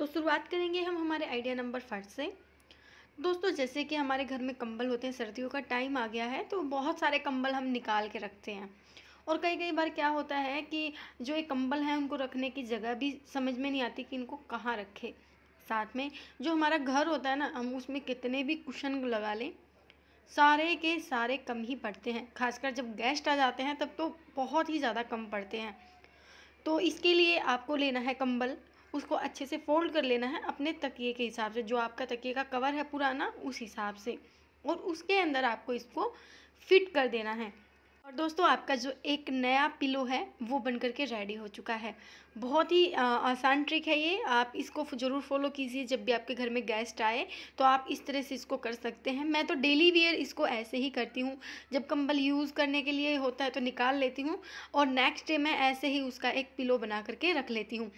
तो शुरुआत करेंगे हम हमारे आइडिया नंबर फर्स्ट से दोस्तों जैसे कि हमारे घर में कंबल होते हैं सर्दियों का टाइम आ गया है तो बहुत सारे कंबल हम निकाल के रखते हैं और कई कई बार क्या होता है कि जो ये कंबल हैं उनको रखने की जगह भी समझ में नहीं आती कि इनको कहाँ रखे साथ में जो हमारा घर होता है ना हम उसमें कितने भी कुशन लगा लें सारे के सारे कम ही पड़ते हैं खासकर जब गेस्ट आ जाते हैं तब तो बहुत ही ज़्यादा कम पड़ते हैं तो इसके लिए आपको लेना है कंबल उसको अच्छे से फोल्ड कर लेना है अपने तकिए के हिसाब से जो आपका तकिए का कवर है पुराना उस हिसाब से और उसके अंदर आपको इसको फिट कर देना है और दोस्तों आपका जो एक नया पिलो है वो बन करके रेडी हो चुका है बहुत ही आसान ट्रिक है ये आप इसको ज़रूर फॉलो कीजिए जब भी आपके घर में गेस्ट आए तो आप इस तरह से इसको कर सकते हैं मैं तो डेली वेयर इसको ऐसे ही करती हूँ जब कंबल यूज़ करने के लिए होता है तो निकाल लेती हूँ और नेक्स्ट डे मैं ऐसे ही उसका एक पिलो बना करके रख लेती हूँ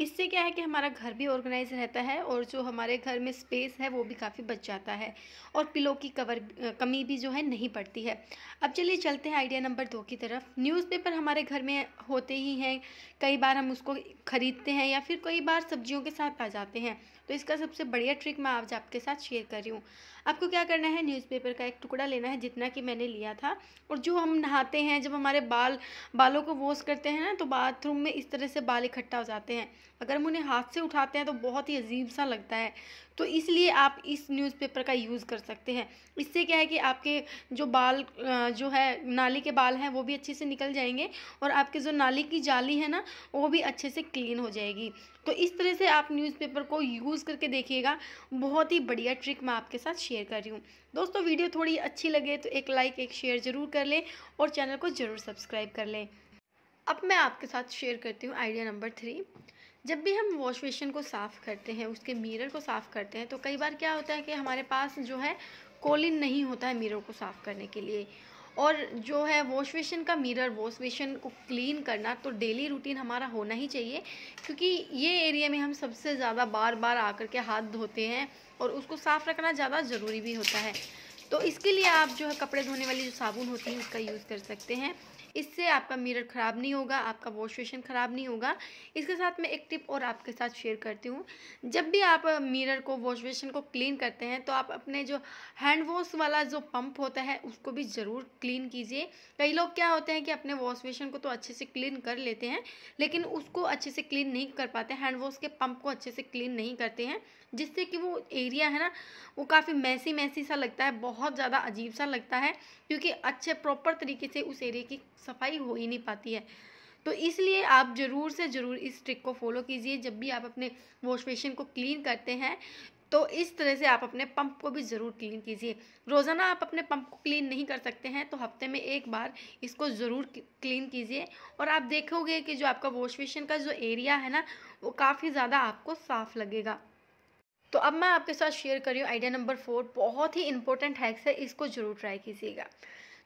इससे क्या है कि हमारा घर भी ऑर्गेनाइज रहता है और जो हमारे घर में स्पेस है वो भी काफ़ी बच जाता है और पिलो की कवर कमी भी जो है नहीं पड़ती है अब चलिए चलते हैं आइडिया नंबर दो की तरफ न्यूज़पेपर हमारे घर में होते ही हैं कई बार हम उसको ख़रीदते हैं या फिर कई बार सब्जियों के साथ आ जाते हैं तो इसका सबसे बढ़िया ट्रिक मैं आज आपके साथ शेयर कर रही हूँ आपको क्या करना है न्यूज़पेपर का एक टुकड़ा लेना है जितना कि मैंने लिया था और जो हम नहाते हैं जब हमारे बाल बालों को वॉश करते हैं ना तो बाथरूम में इस तरह से बाल इकट्ठा हो जाते हैं अगर हम उन्हें हाथ से उठाते हैं तो बहुत ही अजीब सा लगता है तो इसलिए आप इस न्यूज़पेपर का यूज़ कर सकते हैं इससे क्या है कि आपके जो बाल जो है नाली के बाल हैं वो भी अच्छे से निकल जाएंगे और आपके जो नाली की जाली है ना वो भी अच्छे से क्लीन हो जाएगी तो इस तरह से आप न्यूज़पेपर को यूज़ करके देखिएगा बहुत ही बढ़िया ट्रिक मैं आपके साथ शेयर कर रही हूँ दोस्तों वीडियो थोड़ी अच्छी लगे तो एक लाइक एक शेयर ज़रूर कर लें और चैनल को ज़रूर सब्सक्राइब कर लें अब मैं आपके साथ शेयर करती हूँ आइडिया नंबर थ्री जब भी हम वॉश बेसन को साफ़ करते हैं उसके मिरर को साफ़ करते हैं तो कई बार क्या होता है कि हमारे पास जो है कॉलिन नहीं होता है मिरर को साफ़ करने के लिए और जो है वॉश बेसिन का मिरर वॉश बेसिन को क्लीन करना तो डेली रूटीन हमारा होना ही चाहिए क्योंकि ये एरिया में हम सबसे ज़्यादा बार बार आकर के हाथ धोते हैं और उसको साफ़ रखना ज़्यादा ज़रूरी भी होता है तो इसके लिए आप जो है कपड़े धोने वाली जो साबुन होती है उसका यूज़ कर सकते हैं इससे आपका मिरर ख़राब नहीं होगा आपका वॉश बेसन ख़राब नहीं होगा इसके साथ मैं एक टिप और आपके साथ शेयर करती हूँ जब भी आप मिरर को वॉश बेसन को क्लीन करते हैं तो आप अपने जो हैंड वॉश वाला जो पंप होता है उसको भी ज़रूर क्लीन कीजिए कई लोग क्या होते हैं कि अपने वॉश बेसन को तो अच्छे से क्लीन कर लेते हैं लेकिन उसको अच्छे से क्लीन नहीं कर पाते हैंड वॉश के पंप को अच्छे से क्लीन नहीं करते हैं जिससे कि वो एरिया है ना वो काफ़ी मैसी मैसी सा लगता है बहुत ज़्यादा अजीब सा लगता है क्योंकि अच्छे प्रॉपर तरीके से उस एरिया की सफाई हो ही नहीं पाती है तो इसलिए आप ज़रूर से ज़रूर इस ट्रिक को फॉलो कीजिए जब भी आप अपने वॉश बेसिन को क्लीन करते हैं तो इस तरह से आप अपने पंप को भी ज़रूर क्लीन कीजिए रोज़ाना आप अपने पंप को क्लीन नहीं कर सकते हैं तो हफ्ते में एक बार इसको ज़रूर क्लीन कीजिए और आप देखोगे कि जो आपका वॉश बेसिन का जो एरिया है ना वो काफ़ी ज़्यादा आपको साफ़ लगेगा तो अब मैं आपके साथ शेयर कर रही हूँ आइडिया नंबर फोर बहुत ही इंपॉर्टेंट हैक्स है इसको ज़रूर ट्राई कीजिएगा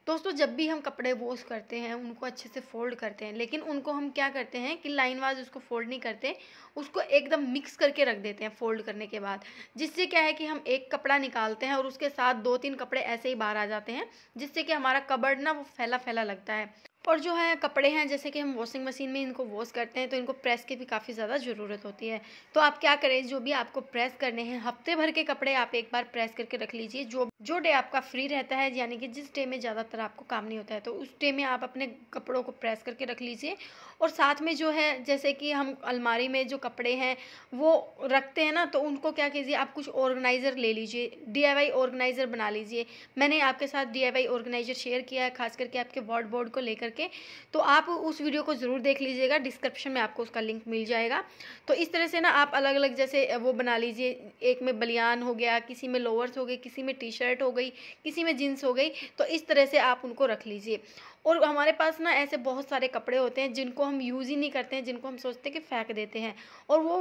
दोस्तों जब भी हम कपड़े वॉश करते हैं उनको अच्छे से फोल्ड करते हैं लेकिन उनको हम क्या करते हैं कि लाइन वाइज उसको फोल्ड नहीं करते उसको एकदम मिक्स करके रख देते हैं फोल्ड करने के बाद जिससे क्या है कि हम एक कपड़ा निकालते हैं और उसके साथ दो तीन कपड़े ऐसे ही बाहर आ जाते हैं जिससे कि हमारा कबर्ड ना वो फैला फैला लगता है और जो है कपड़े हैं जैसे कि हम वॉशिंग मशीन में इनको वॉश करते हैं तो इनको प्रेस की भी काफ़ी ज़्यादा ज़रूरत होती है तो आप क्या करें जो भी आपको प्रेस करने हैं हफ्ते भर के कपड़े आप एक बार प्रेस करके रख लीजिए जो जो डे आपका फ्री रहता है यानी कि जिस डे में ज़्यादातर आपको काम नहीं होता है तो उस डे में आप अपने कपड़ों को प्रेस करके रख लीजिए और साथ में जो है जैसे कि हम अलमारी में जो कपड़े हैं वो रखते हैं ना तो उनको क्या कीजिए आप कुछ ऑर्गेनाइज़र ले लीजिए डी ऑर्गेनाइज़र बना लीजिए मैंने आपके साथ डी ऑर्गेनाइज़र शेयर किया है खास करके आपके वार्ड बोर्ड को लेकर करके तो आप उस वीडियो को ज़रूर देख लीजिएगा डिस्क्रिप्शन में आपको उसका लिंक मिल जाएगा तो इस तरह से ना आप अलग अलग जैसे वो बना लीजिए एक में बलियान हो गया किसी में लोअर्स हो गई किसी में टी शर्ट हो गई किसी में जीन्स हो गई तो इस तरह से आप उनको रख लीजिए और हमारे पास ना ऐसे बहुत सारे कपड़े होते हैं जिनको हम यूज़ ही नहीं करते हैं जिनको हम सोचते हैं कि फेंक देते हैं और वो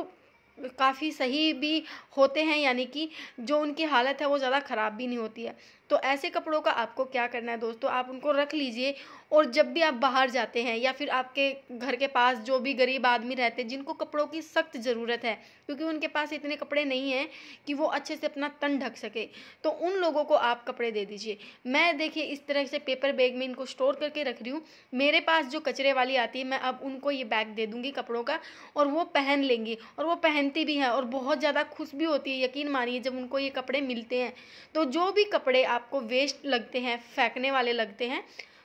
काफ़ी सही भी होते हैं यानी कि जो उनकी हालत है वो ज़्यादा ख़राब भी नहीं होती है तो ऐसे कपड़ों का आपको क्या करना है दोस्तों आप उनको रख लीजिए और जब भी आप बाहर जाते हैं या फिर आपके घर के पास जो भी गरीब आदमी रहते हैं जिनको कपड़ों की सख्त ज़रूरत है क्योंकि उनके पास इतने कपड़े नहीं हैं कि वो अच्छे से अपना तन ढक सके तो उन लोगों को आप कपड़े दे दीजिए मैं देखिए इस तरह से पेपर बैग में इनको स्टोर करके रख रही हूँ मेरे पास जो कचरे वाली आती है मैं अब उनको ये बैग दे दूँगी कपड़ों का और वो पहन लेंगी और वो पहनती भी हैं और बहुत ज़्यादा खुश भी होती है यकीन मानिए जब उनको ये कपड़े मिलते हैं तो जो भी कपड़े आप आपको वेस्ट लगते हैं फेंकने वाले लगते हैं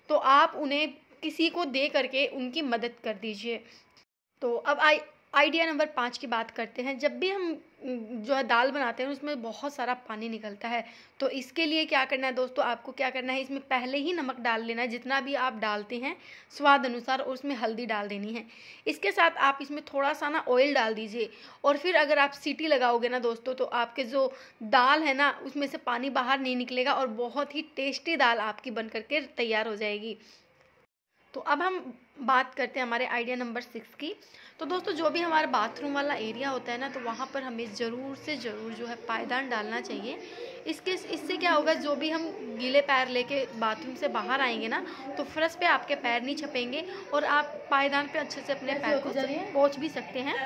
तो आप उन्हें किसी को दे करके उनकी मदद कर दीजिए तो अब आई आइडिया नंबर पाँच की बात करते हैं जब भी हम जो है दाल बनाते हैं उसमें बहुत सारा पानी निकलता है तो इसके लिए क्या करना है दोस्तों आपको क्या करना है इसमें पहले ही नमक डाल लेना है जितना भी आप डालते हैं स्वाद अनुसार और उसमें हल्दी डाल देनी है इसके साथ आप इसमें थोड़ा सा ना ऑयल डाल दीजिए और फिर अगर आप सीटी लगाओगे ना दोस्तों तो आपके जो दाल है ना उसमें से पानी बाहर नहीं निकलेगा और बहुत ही टेस्टी दाल आपकी बन करके तैयार हो जाएगी तो अब हम बात करते हैं हमारे आइडिया नंबर सिक्स की तो दोस्तों जो भी हमारा बाथरूम वाला एरिया होता है ना तो वहाँ पर हमें ज़रूर से ज़रूर जो है पायदान डालना चाहिए इसके इससे क्या होगा जो भी हम गीले पैर लेके बाथरूम से बाहर आएंगे ना तो फ्रश पे आपके पैर नहीं छपेंगे और आप पायदान पे अच्छे से अपने पैर को पहुँच भी सकते हैं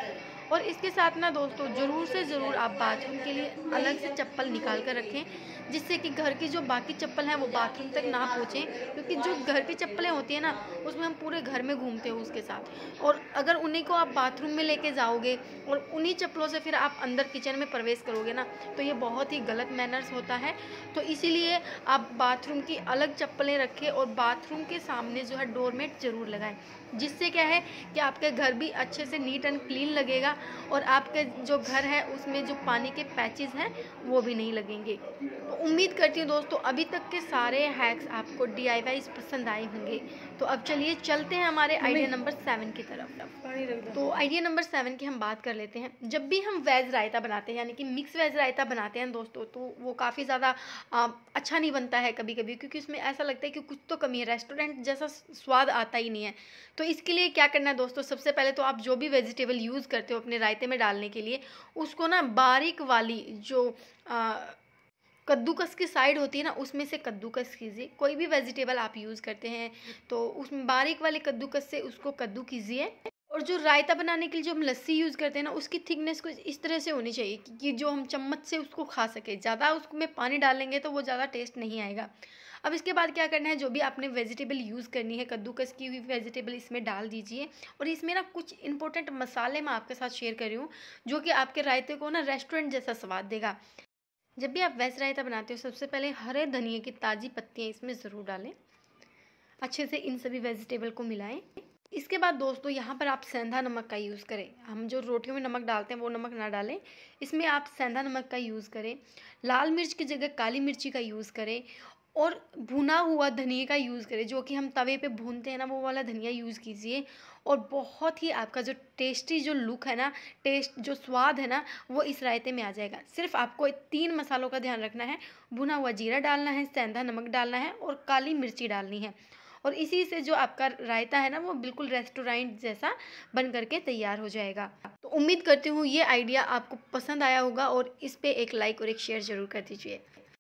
और इसके साथ ना दोस्तों ज़रूर से ज़रूर आप बाथरूम के लिए अलग से चप्पल निकाल कर रखें जिससे कि घर की जो बाकी चप्पल हैं वो बाथरूम तक ना पहुँचें क्योंकि जो घर की चप्पलें होती हैं ना उसमें हम पूरे घर में घूमते हो उसके साथ और अगर उन्हीं को आप बाथरूम में लेके जाओगे और उन्हीं चप्पलों से फिर आप अंदर किचन में प्रवेश करोगे ना तो ये बहुत ही गलत मैनर्स होता है तो इसीलिए आप बाथरूम की अलग चप्पलें रखें और बाथरूम के सामने जो है डोरमेट ज़रूर लगाएं जिससे क्या है कि आपके घर भी अच्छे से नीट एंड क्लीन लगेगा और आपके जो घर है उसमें जो पानी के पैचेस हैं वो भी नहीं लगेंगे तो उम्मीद करती हूँ दोस्तों अभी तक के सारे हैक्स आपको डी पसंद आए होंगे तो अब चलिए चलते हैं हमारे आइडिया नंबर सेवन की तरफ तो आइडिया नंबर सेवन की हम बात कर लेते हैं जब भी हम वेज रायता बनाते हैं यानी कि मिक्स वेज रायता बनाते हैं दोस्तों तो वो काफ़ी ज़्यादा अच्छा नहीं बनता है कभी कभी क्योंकि उसमें ऐसा लगता है कि कुछ तो कमी है रेस्टोरेंट जैसा स्वाद आता ही नहीं है तो इसके लिए क्या करना है दोस्तों सबसे पहले तो आप जो भी वेजिटेबल यूज़ करते हो अपने अपने रायते में डालने के लिए उसको ना बारीक वाली जो कद्दूकस की साइड होती है ना उसमें से कद्दूकस कीजिए कोई भी वेजिटेबल आप यूज़ करते हैं तो उसमें बारीक वाले कद्दूकस से उसको कद्दू कीजिए और जो रायता बनाने के लिए जो हम लस्सी यूज़ करते हैं ना उसकी थिकनेस कुछ इस तरह से होनी चाहिए कि जो हम चम्मच से उसको खा सके ज़्यादा उसमें पानी डालेंगे तो वो ज़्यादा टेस्ट नहीं आएगा अब इसके बाद क्या करना है जो भी आपने वेजिटेबल यूज़ करनी है कद्दूकस की हुई वेजिटेबल इसमें डाल दीजिए और इसमें ना कुछ इंपॉर्टेंट मसाले मैं आपके साथ शेयर कर रही हूँ जो कि आपके रायते को ना रेस्टोरेंट जैसा स्वाद देगा जब भी आप वेज रायता बनाते हो सबसे पहले हरे धनिए की ताज़ी पत्तियाँ इसमें ज़रूर डालें अच्छे से इन सभी वेजिटेबल को मिलाएँ इसके बाद दोस्तों यहाँ पर आप सेंधा नमक का यूज़ करें हम जो रोटियों में नमक डालते हैं वो नमक ना डालें इसमें आप सेंधा नमक का यूज़ करें लाल मिर्च की जगह काली मिर्ची का यूज़ करें और भुना हुआ धनिया का यूज़ करें जो कि हम तवे पे भूनते हैं ना वो वाला धनिया यूज़ कीजिए और बहुत ही आपका जो टेस्टी जो लुक है ना टेस्ट जो स्वाद है ना वो इस रायते में आ जाएगा सिर्फ आपको तीन मसालों का ध्यान रखना है भुना हुआ जीरा डालना है सेंधा नमक डालना है और काली मिर्ची डालनी है और इसी से जो आपका रायता है ना वो बिल्कुल रेस्टोरेंट जैसा बन करके तैयार हो जाएगा तो उम्मीद करती हूँ ये आइडिया आपको पसंद आया होगा और इस पर एक लाइक और एक शेयर ज़रूर कर दीजिए